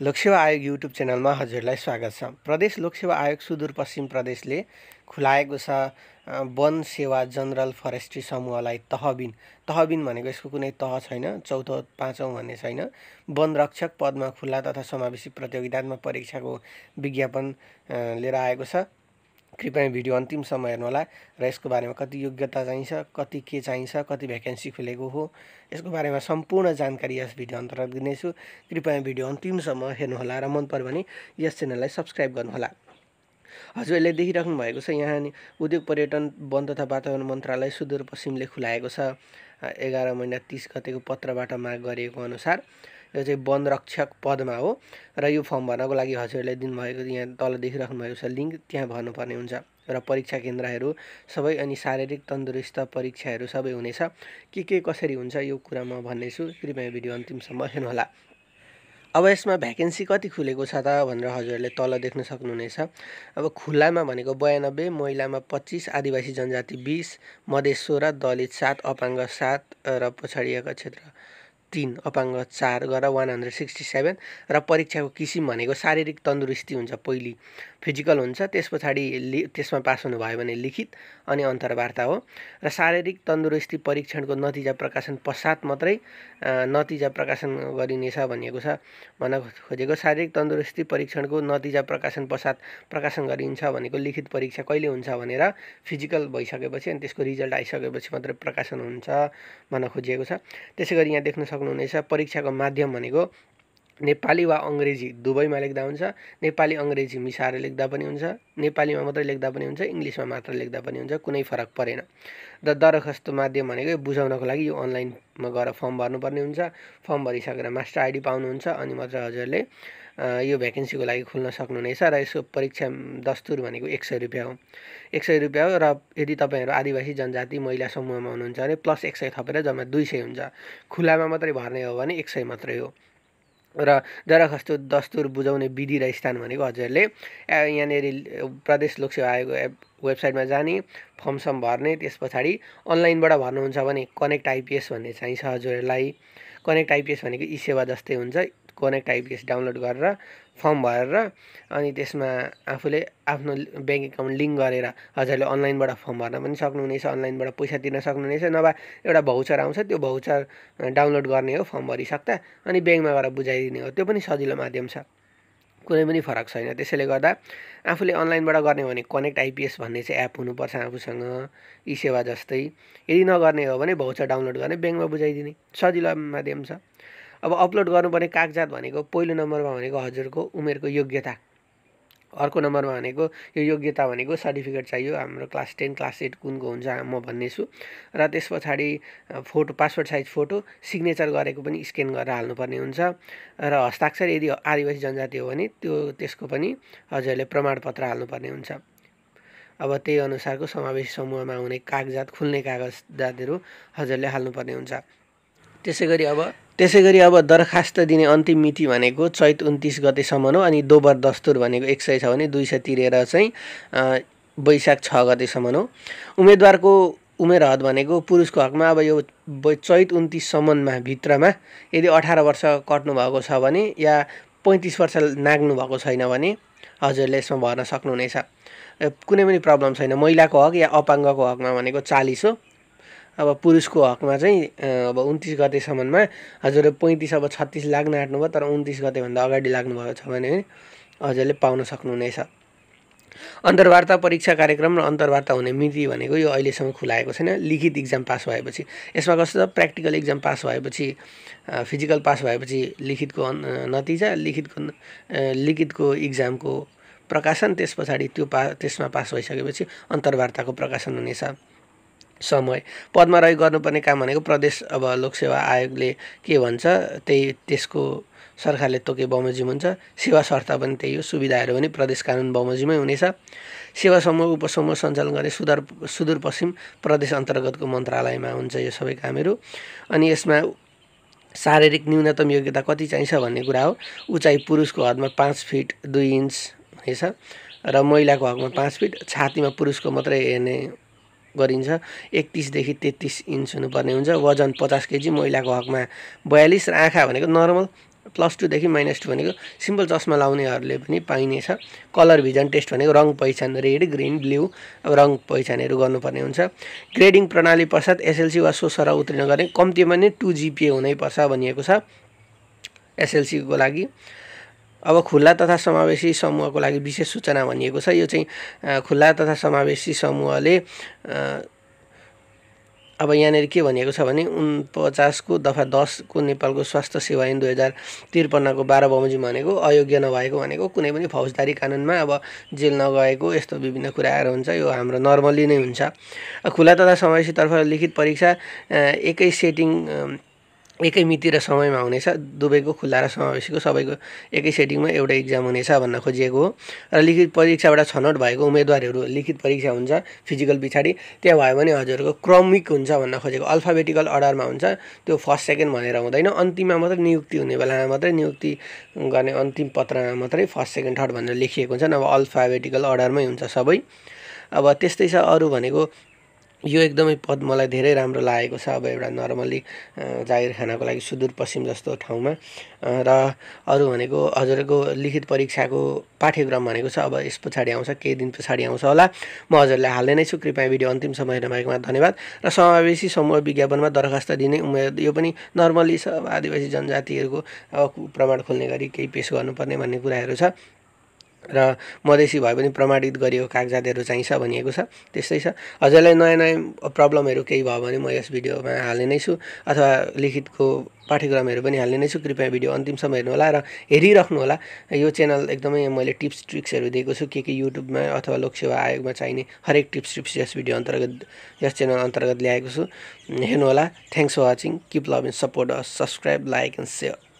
लोकसेवा आयोग युट्युब च्यानलमा हजुरलाई स्वागत छ प्रदेश लोकसेवा आयोग सुदूरपश्चिम प्रदेशले खुलाएको छ वन सेवा जनरल फरेस्ट्री समूहलाई तहबिन तहबिन भनेको यसको कुनै तह छैन चौथो पाँचौँ भन्ने छैन वन रक्षक पदमा खुल्ला तथा समावेशी प्रतियोगितात्मक परीक्षाको विज्ञापन लिएर आएको छ कृपया भिडियो अन्तिमसम्म हेर्नुहोला र यसको बारेमा कति योग्यता चाहिन्छ कति के चाहिन्छ कति भ्याकेन्सी खुलेको हो यसको बारेमा सम्पूर्ण जानकारी यस भिडियो अन्तर्गत दिनेछु कृपया भिडियो अन्तिमसम्म हेर्नुहोला र मन पऱ्यो भने यस च्यानललाई सब्सक्राइब गर्नुहोला हजुरहरूले देखिराख्नु भएको छ यहाँ उद्योग पर्यटन वन तथा वातावरण मन्त्रालय सुदूरपश्चिमले खुलाएको छ एघार महिना तिस गतेको पत्रबाट माग गरिएको अनुसार यो चाहिँ वन रक्षक पदमा हो र यो फर्म भर्नको लागि हजुरहरूले दिनुभएको यहाँ तल देखिराख्नु भएको छ लिङ्क त्यहाँ भर्नुपर्ने हुन्छ र परीक्षा केन्द्रहरू सबै अनि शारीरिक तन्दुरुस्त परीक्षाहरू सबै हुनेछ के के कसरी हुन्छ यो कुरा म भन्नेछु कृपया भिडियो अन्तिमसम्म हेर्नुहोला अब यसमा भ्याकेन्सी कति खुलेको छ त भनेर हजुरहरूले तल देख्न सक्नुहुनेछ अब खुल्लामा भनेको बयानब्बे महिलामा पच्चिस आदिवासी जनजाति बिस मधेस सोह्र दलित सात अपाङ्ग सात र पछाडिएका क्षेत्र तिन अपाङ्ग चार गरेर वान हन्ड्रेड सिक्सटी सेभेन र परीक्षाको किसिम भनेको शारीरिक तन्दुरुस्ती हुन्छ पहिली फिजिकल हुन्छ त्यस पछाडि लि त्यसमा पास हुनुभयो भने लिखित अनि अन्तर्वार्ता हो र शारीरिक तन्दुरुस्ती परीक्षणको नतिजा प्रकाशन पश्चात मात्रै नतिजा प्रकाशन गरिनेछ भनिएको छ भन्न खोजेको शारीरिक तन्दुरुस्ती परीक्षणको नतिजा प्रकाशन पश्चात प्रकाशन गरिन्छ भनेको लिखित परीक्षा कहिले हुन्छ भनेर फिजिकल भइसकेपछि अनि त्यसको रिजल्ट आइसकेपछि मात्रै प्रकाशन हुन्छ भन्न खोजिएको छ त्यसै गरी यहाँ देख्न सक्नुहुनेछ परीक्षाको माध्यम भनेको नेपाली वा अङ्ग्रेजी दुवैमा लेख्दा हुन्छ नेपाली अङ्ग्रेजी मिसाएर लेख्दा पनि हुन्छ नेपालीमा मात्रै लेख्दा पनि हुन्छ इङ्ग्लिसमा मात्र लेख्दा पनि हुन्छ कुनै फरक परेन र दरखास्त माध्यम भनेको बुझाउनको लागि यो अनलाइनमा गएर फर्म भर्नुपर्ने हुन्छ फर्म भरिसकेर मास्टर आइडी पाउनुहुन्छ अनि मात्र हजुरले यो भ्याकेन्सीको लागि खुल्न सक्नुहुनेछ र यसको परीक्षा दस्तुर भनेको एक सय रुपियाँ हो एक सय रुपियाँ हो र यदि तपाईँहरू आदिवासी जनजाति महिला समूहमा हुनुहुन्छ भने प्लस एक सय थपेर जम्मा दुई सय हुन्छ खुलामा मात्रै भर्ने हो भने एक सय मात्रै हो र जराखस्तो दस्तुर बुझाउने विधि र स्थान भनेको हजुरहरूले यहाँनिर प्रदेश लोकसेवा आयोग वेबसाइटमा जाने फर्मसम भर्ने त्यस पछाडि अनलाइनबाट भर्नुहुन्छ भने कनेक्ट आइपिएस भन्ने चाहिन्छ हजुरहरूलाई कनेक्ट आइपिएस भनेको ई सेवा जस्तै हुन्छ कनेक्ट आइपिएस डाउनलोड गरेर फर्म भरेर अनि त्यसमा आफूले आफ्नो ब्याङ्क एकाउन्ट लिङ्क गरेर हजुरले अनलाइनबाट फर्म भर्न पनि सक्नुहुनेछ अनलाइनबाट पैसा तिर्न सक्नुहुनेछ नभए एउटा भाउचर आउँछ त्यो भाउचर डाउनलोड गर्ने हो फर्म भरिसक्दा अनि ब्याङ्कमा गएर बुझाइदिने हो त्यो पनि सजिलो माध्यम छ कुनै पनि फरक छैन त्यसैले गर्दा आफूले अनलाइनबाट गर्ने हो भने कनेक्ट आइपिएस भन्ने चाहिँ एप हुनुपर्छ आफूसँग ई सेवा जस्तै यदि नगर्ने हो भने भाउचर डाउनलोड गर्ने ब्याङ्कमा बुझाइदिने सजिलो माध्यम छ अब अपलोड गर्नुपर्ने कागजात भनेको पहिलो नम्बरमा भनेको हजुरको उमेरको योग्यता अर्को नम्बरमा भनेको यो योग्यता भनेको सर्टिफिकेट चाहियो हाम्रो क्लास टेन क्लास एट कुनको हुन्छ म भन्ने छु र त्यस पछाडि photo passport size photo signature गरेको पनि स्क्यान गरेर हाल्नुपर्ने हुन्छ र हस्ताक्षर यदि आदिवासी जनजाति हो भने त्यो त्यसको पनि हजुरहरूले प्रमाणपत्र हाल्नुपर्ने हुन्छ अब त्यही अनुसारको समावेशी समूहमा हुने कागजात खुल्ने कागजातहरू हजुरले हाल्नुपर्ने हुन्छ त्यसै गरी अब त्यसै गरी अब दरखास्त दिने अन्तिम मिति भनेको चैत उन्तिस गतेसम्म हो अनि दोबर दस्तुर भनेको एक सय छ भने दुई सय तिरेर चाहिँ वैशाख छ गतेसम्म हो उम्मेदवारको उमेर हद भनेको पुरुषको हकमा अब यो चैत उन्तिससम्ममा भित्रमा यदि अठार वर्ष कट्नु भएको छ भने या पैँतिस वर्ष नाग्नु भएको छैन भने हजुरले यसमा भर्न सक्नुहुनेछ कुनै पनि प्रब्लम छैन महिलाको हक या अपाङ्गको हकमा भनेको चालिस हो अब पुरुषको हकमा चाहिँ अब उन्तिस गतेसम्ममा हजुरले पैँतिस अब छत्तिस लाग्न आँट्नुभयो तर उन्तिस गतेभन्दा अगाडि लाग्नुभएको छ भने हजुरले पाउन सक्नुहुनेछ अन्तर्वार्ता परीक्षा कार्यक्रम र अन्तर्वार्ता हुने मिति भनेको यो अहिलेसम्म खुलाएको छैन लिखित इक्जाम पास भएपछि यसमा कस्तो छ प्र्याक्टिकल इक्जाम पास भएपछि फिजिकल पास भएपछि लिखितको नतिजा लिखितको लिखितको इक्जामको प्रकाशन त्यस पछाडि त्यो पा त्यसमा पास भइसकेपछि अन्तर्वार्ताको प्रकाशन हुनेछ समय पदमा रहि गर्नुपर्ने काम भनेको प्रदेश अब लोकसेवा आयोगले के भन्छ त्यही त्यसको सरकारले तोके बमोजिम हुन्छ सेवा शर्त पनि त्यही हो सुविधाहरू पनि प्रदेश कानुन बमोजिमै हुनेछ सेवा समूह उपसमूह सञ्चालन गर्ने सुदूर सुदूरपश्चिम प्रदेश अन्तर्गतको मन्त्रालयमा हुन्छ यो सबै कामहरू अनि यसमा शारीरिक न्यूनतम योग्यता कति चाहिन्छ भन्ने कुरा हो उचाइ पुरुषको हदमा पाँच फिट दुई इन्च हुनेछ र महिलाको हकमा पाँच फिट छातीमा पुरुषको मात्रै हेर्ने गरिन्छ एकतिसदेखि तेत्तिस इन्च हुनुपर्ने हुन्छ वजन पचास केजी महिलाको हकमा बयालिस र आँखा भनेको नर्मल प्लस टूदेखि माइनस टू भनेको सिम्पल चस्मा लाउनेहरूले पनि पाइनेछ कलर भिजन टेस्ट भनेको रङ पहिचान रेड ग्रिन ब्लू अब रङ पहिचानहरू गर्नुपर्ने हुन्छ ग्रेडिङ प्रणाली पश्चात एसएलसी वा सोसर उत्तीर्ण गर्ने कम्तीमा नै टु जिपिए हुनैपर्छ भनिएको छ एसएलसीको लागि अब खुल्ला तथा समावेशी समूहको लागि विशेष सूचना भनिएको छ यो चाहिँ खुल्ला तथा समावेशी समूहले अब यहाँनिर के भनिएको छ भने उनपचासको दफा दसको नेपालको स्वास्थ्य सेवा ऐन दुई हजार त्रिपन्नको बाह्र बमोजिम भनेको अयोग्य नभएको भनेको कुनै पनि फौजदारी कानुनमा अब जेल नगएको यस्तो विभिन्न कुराहरू हुन्छ यो हाम्रो नर्मली नै हुन्छ खुला तथा समावेशीतर्फ लिखित परीक्षा एकै सेटिङ एकै मिति र समयमा हुनेछ दुवैको खुल्ला र समावेशीको सबैको एकै सेटिङमा एउटा इक्जाम हुनेछ भन्न खोजिएको हो र लिखित परीक्षाबाट छनौट भएको उम्मेदवारहरू लिखित परीक्षा हुन्छ फिजिकल पछाडि त्यहाँ भयो भने हजुरको क्रमिक हुन्छ भन्न खोजेको अल्फाबेटिकल अर्डरमा हुन्छ त्यो फर्स्ट सेकेन्ड भनेर हुँदैन अन्तिममा मात्रै नियुक्ति हुने बेलामा मात्रै नियुक्ति गर्ने अन्तिम पत्रमा मात्रै फर्स्ट सेकेन्ड थर्ड भनेर लेखिएको हुन्छ अब अल्फाबेटिकल अर्डरमै हुन्छ सबै अब त्यस्तै छ अरू भनेको यो एकदमै पद मलाई धेरै राम्रो लागेको छ अब एउटा नर्मली जागिर खानको लागि सुदूरपश्चिम जस्तो ठाउँमा र अरू भनेको हजुरको लिखित परीक्षाको पाठ्यक्रम भनेको छ अब यस पछाडि आउँछ केही दिन पछाडि आउँछ होला म हजुरलाई हाल्दै नै छु कृपया भिडियो समय हेर्नु भएकोमा धन्यवाद र समावेशी समूह विज्ञापनमा दरखास्त दिने उमेर यो पनि नर्मली छ आदिवासी जनजातिहरूको प्रमाण खोल्ने गरी केही पेस गर्नुपर्ने भन्ने कुराहरू छ र मधेसी भए पनि प्रमाणित गरिएको कागजातहरू चाहिन्छ भनिएको छ त्यस्तै छ हजुरलाई नयाँ नयाँ प्रब्लमहरू केही भयो भने म यस भिडियोमा हाल्ने नै छु अथवा लिखितको पाठ्यक्रमहरू पनि हाल्ने नै छु कृपया भिडियो अन्तिमसम्म हेर्नुहोला र हेरिराख्नुहोला यो च्यानल एकदमै मैले टिप्स ट्रिक्सहरू दिएको छु के के युट्युबमा अथवा लोकसेवा आयोगमा चाहिने हरेक टिप्स ट्रिप्स यस भिडियो अन्तर्गत यस च्यानल अन्तर्गत ल्याएको छु हेर्नुहोला thanks for watching keep loving support subscribe like and share